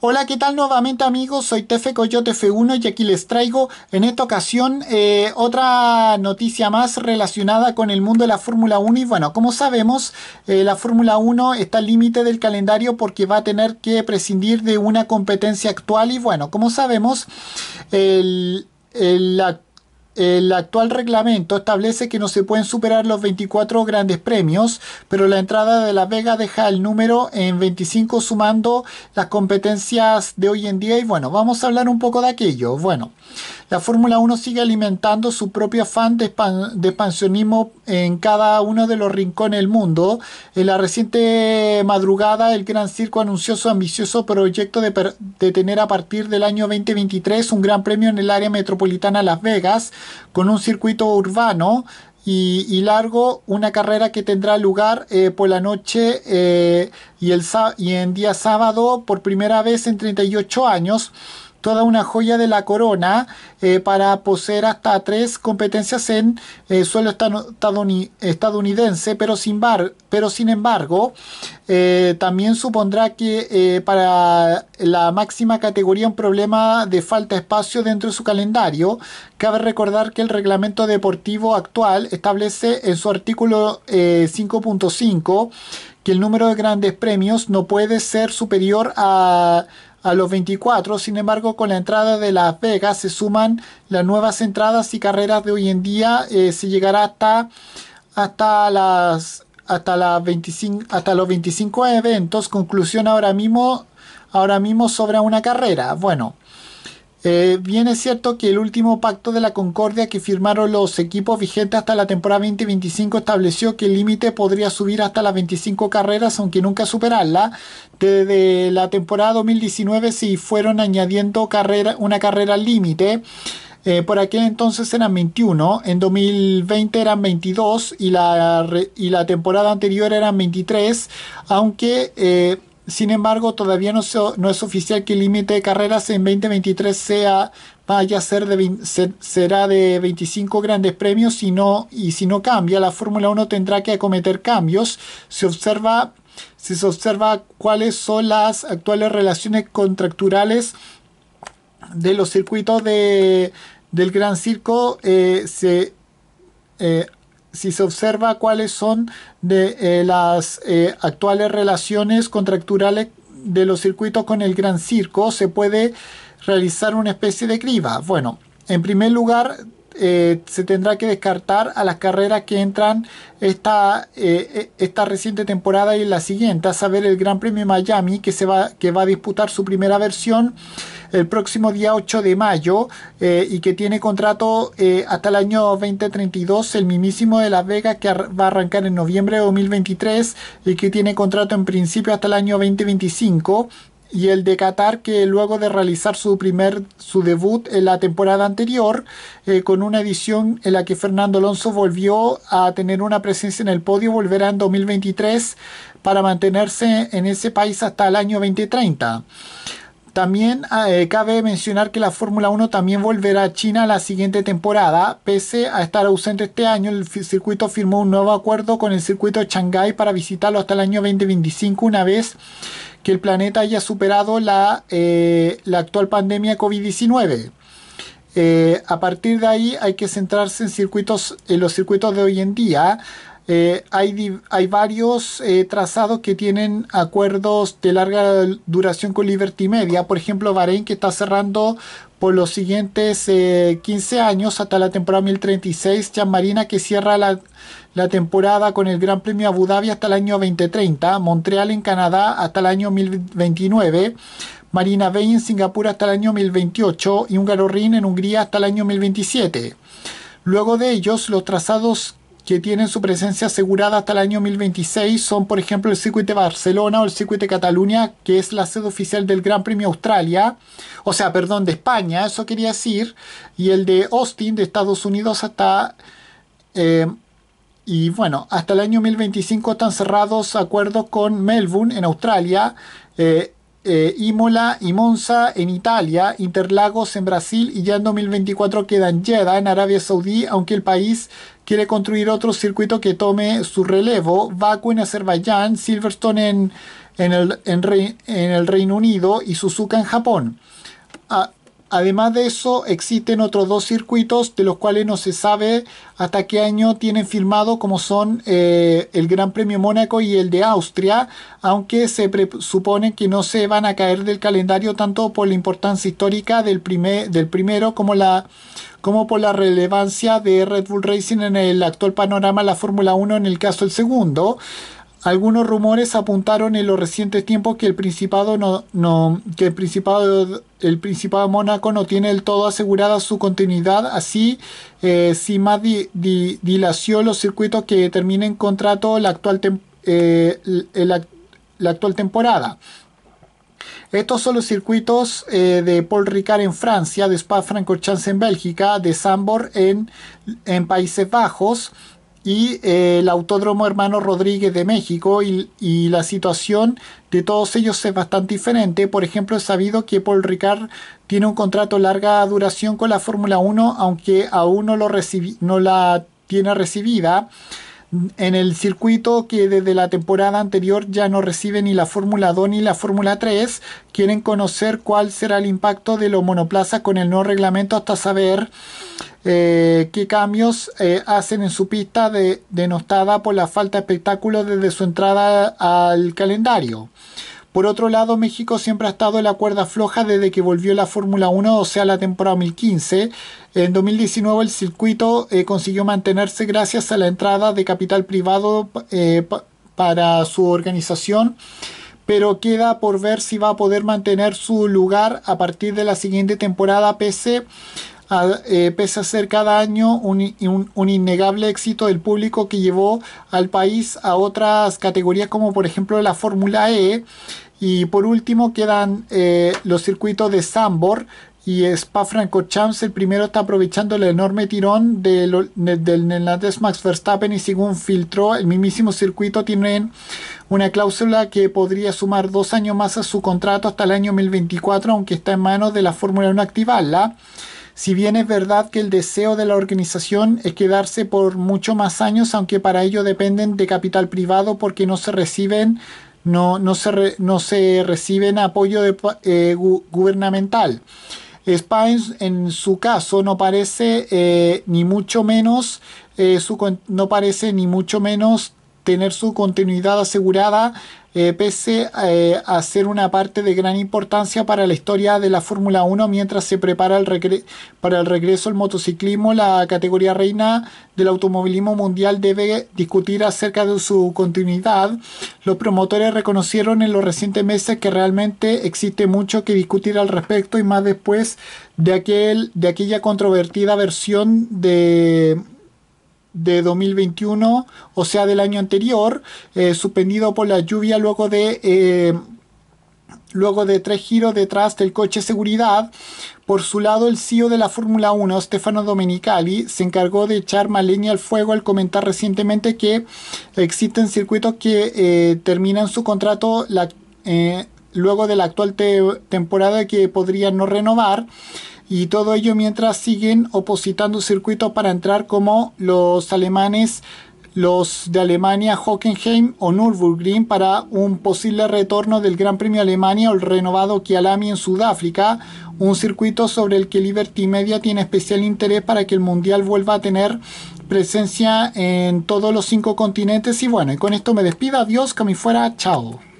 Hola, ¿qué tal nuevamente amigos? Soy Tefe Coyote F1 y aquí les traigo en esta ocasión eh, otra noticia más relacionada con el mundo de la Fórmula 1 y bueno, como sabemos, eh, la Fórmula 1 está al límite del calendario porque va a tener que prescindir de una competencia actual y bueno, como sabemos, el, el, el actual reglamento establece que no se pueden superar los 24 grandes premios, pero la entrada de Las Vegas deja el número en 25 sumando las competencias de hoy en día y bueno, vamos a hablar un poco de aquello. Bueno, la Fórmula 1 sigue alimentando su propio afán de, expansionismo en cada uno de los rincones del mundo. En la reciente madrugada, el Gran Circo anunció su ambicioso proyecto de, tener a partir del año 2023 un gran premio en el área metropolitana Las Vegas con un circuito urbano y, largo, una carrera que tendrá lugar eh, por la noche eh, y, el, y en día sábado por primera vez en 38 años toda una joya de la corona eh, para poseer hasta tres competencias en eh, suelo estadounidense, pero sin, pero sin embargo eh, también supondrá que para la máxima categoría un problema de falta de espacio dentro de su calendario. Cabe recordar que el reglamento deportivo actual establece en su artículo 5.5 que el número de grandes premios no puede ser superior a a los 24. Sin embargo, con la entrada de Las Vegas se suman las nuevas entradas y carreras de hoy en día. Eh, se llegará hasta, hasta las hasta, las 25, hasta los 25 eventos. Conclusión ahora mismo, ahora mismo sobra una carrera. Bueno, eh, bien es cierto que el último pacto de la Concordia que firmaron los equipos vigentes hasta la temporada 2025 estableció que el límite podría subir hasta las 25 carreras, aunque nunca superarla. Desde la temporada 2019 se fueron añadiendo una carrera límite. Eh, por aquel entonces eran 21, en 2020 eran 22 y la, y la temporada anterior eran 23, aunque... Eh, sin embargo, todavía no, no es oficial que el límite de carreras en 2023 sea, vaya a ser de será de 25 grandes premios y, y si no cambia, la Fórmula 1 tendrá que acometer cambios. Se observa, si se observa cuáles son las actuales relaciones contractuales de los circuitos de, del Gran Circo, eh, eh, si se observa cuáles son de, eh, las eh, actuales relaciones contracturales de los circuitos con el Gran Circo, se puede realizar una especie de criba. Bueno, en primer lugar, eh, se tendrá que descartar a las carreras que entran esta, e, esta reciente temporada y la siguiente, a saber el Gran Premio Miami, que, se va, que va a disputar su primera versión el próximo día 8 de mayo eh, y que tiene contrato eh, hasta el año 2032, el mismísimo de Las Vegas que va a arrancar en noviembre de 2023 y que tiene contrato en principio hasta el año 2025 y el de Qatar que luego de realizar su primer su debut en la temporada anterior eh, con una edición en la que Fernando Alonso volvió a tener una presencia en el podio volverá en 2023 para mantenerse en ese país hasta el año 2030. También eh, cabe mencionar que la Fórmula 1 también volverá a China la siguiente temporada. Pese a estar ausente este año, el circuito firmó un nuevo acuerdo con el circuito de Shanghái para visitarlo hasta el año 2025 una vez que el planeta haya superado la, eh, la actual pandemia COVID-19. Eh, a partir de ahí hay que centrarse en circuitos, en los circuitos de hoy en día. Eh, hay, hay, varios eh, trazados que tienen acuerdos de larga duración con Liberty Media. Por ejemplo, Bahrein que está cerrando por los siguientes 15 eh, años hasta la temporada 1036. Chan Marina que cierra la, temporada con el Gran Premio Abu Dhabi hasta el año 2030. Montreal en Canadá hasta el año 1029. Marina Bay en Singapur hasta el año 1028 y Hungaroring en Hungría hasta el año 1027. Luego de ellos, los trazados que tienen su presencia asegurada hasta el año 2026 son, por ejemplo, el circuito de Barcelona o el circuito de Cataluña, que es la sede oficial del Gran Premio Australia, o sea, perdón, de España, eso quería decir, y el de Austin de Estados Unidos hasta... Eh, y bueno, hasta el año 2025 están cerrados acuerdos con Melbourne en Australia, eh, eh, Imola y Monza en Italia, Interlagos en Brasil y ya en 2024 queda en Jeddah, en Arabia Saudí, aunque el país quiere construir otro circuito que tome su relevo, Baku en Azerbaiyán, Silverstone en, en, el, el Reino Unido y Suzuka en Japón. Ah, Además de eso, existen otros dos circuitos de los cuales no se sabe hasta qué año tienen firmado, como son eh, el Gran Premio Mónaco y el de Austria, aunque se supone que no se van a caer del calendario tanto por la importancia histórica del, primero como, como por la relevancia de Red Bull Racing en el actual panorama de la Fórmula 1 en el caso del segundo. Algunos rumores apuntaron en los recientes tiempos que el Principado no, que el el Principado Mónaco no tiene del todo asegurada su continuidad, así eh, sin más dilación, dilació los circuitos que terminen contrato la actual, eh, actual temporada. Estos son los circuitos eh, de Paul Ricard en Francia, de Spa-Francorchamps en Bélgica, de Sambor en, en Países Bajos, y eh, el Autódromo Hermano Rodríguez de México y, la situación de todos ellos es bastante diferente. Por ejemplo, he sabido que Paul Ricard tiene un contrato larga duración con la Fórmula 1, aunque aún no, lo no la tiene recibida en el circuito que desde la temporada anterior ya no recibe ni la Fórmula 2 ni la Fórmula 3. Quieren conocer cuál será el impacto de los monoplazas con el nuevo reglamento hasta saber eh, qué cambios eh, hacen en su pista de, denostada por la falta de espectáculo desde su entrada al calendario. Por otro lado, México siempre ha estado en la cuerda floja desde que volvió la Fórmula 1, o sea, la temporada 2015. En 2019 el circuito eh, consiguió mantenerse gracias a la entrada de capital privado eh, para su organización, pero queda por ver si va a poder mantener su lugar a partir de la siguiente temporada pese a, eh, ser cada año un, innegable éxito del público que llevó al país a otras categorías como por ejemplo la Fórmula E. Y por último quedan los circuitos de Sambor, y spa Chance el primero está aprovechando el enorme tirón del, del Max Verstappen y según filtró el mismísimo circuito tienen una cláusula que podría sumar dos años más a su contrato hasta el año 2024 aunque está en manos de la Fórmula 1 activarla si bien es verdad que el deseo de la organización es quedarse por mucho más años aunque para ello dependen de capital privado porque no se reciben no, no, se, no se reciben apoyo eh, gubernamental. Spines en su caso no parece eh, ni mucho menos eh, su, no parece ni mucho menos tener su continuidad asegurada eh, pese eh, a ser una parte de gran importancia para la historia de la Fórmula 1 mientras se prepara el para el regreso al motociclismo, la categoría reina del automovilismo mundial debe discutir acerca de su continuidad. Los promotores reconocieron en los recientes meses que realmente existe mucho que discutir al respecto y más después de, aquel, de aquella controvertida versión de de 2021, o sea, del año anterior, eh, suspendido por la lluvia luego de... Eh, luego de tres giros detrás del coche seguridad, por su lado, el CEO de la Fórmula 1, Stefano Domenicali, se encargó de echar más al fuego al comentar recientemente que existen circuitos que eh, terminan su contrato luego de la actual temporada que podrían no renovar y todo ello mientras siguen opositando circuitos para entrar como los alemanes los de Alemania Hockenheim o Nürburgring para un posible retorno del Gran Premio Alemania o el renovado Kialami en Sudáfrica, un circuito sobre el que Liberty Media tiene especial interés para que el Mundial vuelva a tener presencia en todos los cinco continentes y bueno, y con esto me despido, adiós, que me fuera, chao.